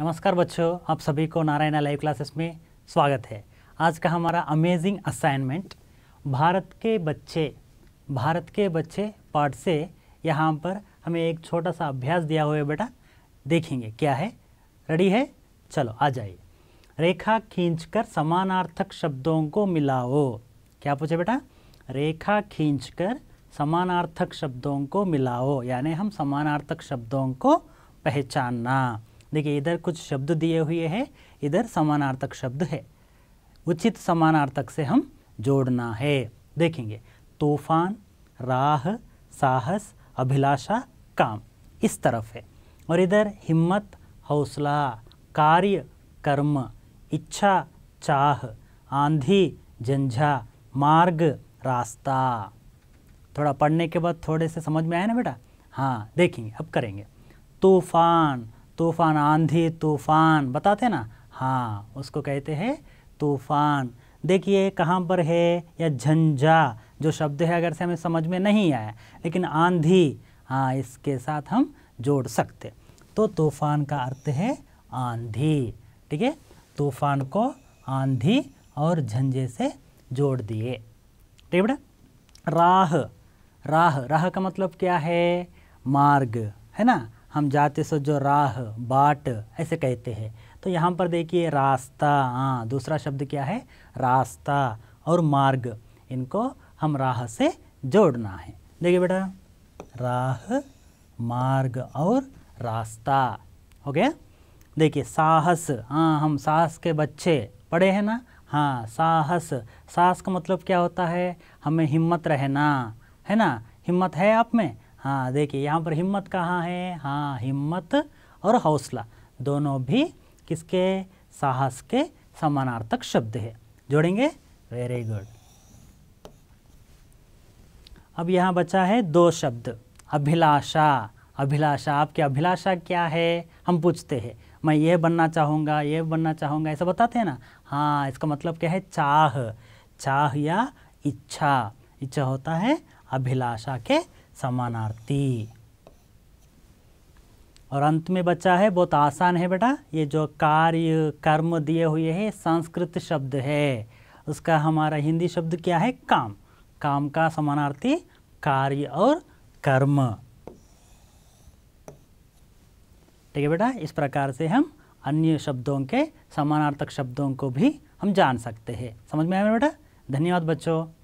नमस्कार बच्चों आप सभी को नारायणा लाइव क्लासेस में स्वागत है आज का हमारा अमेजिंग असाइनमेंट भारत के बच्चे भारत के बच्चे पार्ट से यहाँ पर हमें एक छोटा सा अभ्यास दिया हुआ है बेटा देखेंगे क्या है रेडी है चलो आ जाइए रेखा खींचकर समानार्थक शब्दों को मिलाओ क्या पूछे बेटा रेखा खींचकर समानार्थक शब्दों को मिलाओ यानी हम समानार्थक शब्दों को पहचानना देखिए इधर कुछ शब्द दिए हुए हैं इधर समानार्थक शब्द है उचित समानार्थक से हम जोड़ना है देखेंगे तूफान राह साहस अभिलाषा काम इस तरफ है और इधर हिम्मत हौसला कार्य कर्म इच्छा चाह आंधी झंझा मार्ग रास्ता थोड़ा पढ़ने के बाद थोड़े से समझ में आया ना बेटा हाँ देखेंगे अब करेंगे तूफान तूफ़ान आंधी तूफ़ान बताते ना हाँ उसको कहते हैं तूफ़ान देखिए कहाँ पर है या झंझा जो शब्द है अगर से हमें समझ में नहीं आया लेकिन आंधी हाँ इसके साथ हम जोड़ सकते तो तूफ़ान का अर्थ है आंधी ठीक है तूफ़ान को आंधी और झंझे से जोड़ दिए ठीक है बेटा राह राह राह का मतलब क्या है मार्ग है ना हम जाते सो जो राह बाट ऐसे कहते हैं तो यहाँ पर देखिए रास्ता हाँ दूसरा शब्द क्या है रास्ता और मार्ग इनको हम राह से जोड़ना है देखिए बेटा राह मार्ग और रास्ता हो गया देखिए साहस हाँ हम साहस के बच्चे पढ़े हैं ना हाँ साहस साहस का मतलब क्या होता है हमें हिम्मत रहना है ना हिम्मत है आप में हाँ देखिए यहाँ पर हिम्मत कहाँ है हाँ हिम्मत और हौसला दोनों भी किसके साहस के समानार्थक शब्द है जोड़ेंगे वेरी गुड अब यहाँ बचा है दो शब्द अभिलाषा अभिलाषा आपकी अभिलाषा क्या है हम पूछते हैं मैं ये बनना चाहूँगा ये बनना चाहूँगा ऐसा बताते हैं ना हाँ इसका मतलब क्या है चाह चाह या इच्छा इच्छा होता है अभिलाषा के समानार्थी और अंत में बचा है बहुत आसान है बेटा ये जो कार्य कर्म दिए हुए है संस्कृत शब्द है उसका हमारा हिंदी शब्द क्या है काम काम का समानार्थी कार्य और कर्म ठीक है बेटा इस प्रकार से हम अन्य शब्दों के समानार्थक शब्दों को भी हम जान सकते हैं समझ में आया बेटा धन्यवाद बच्चों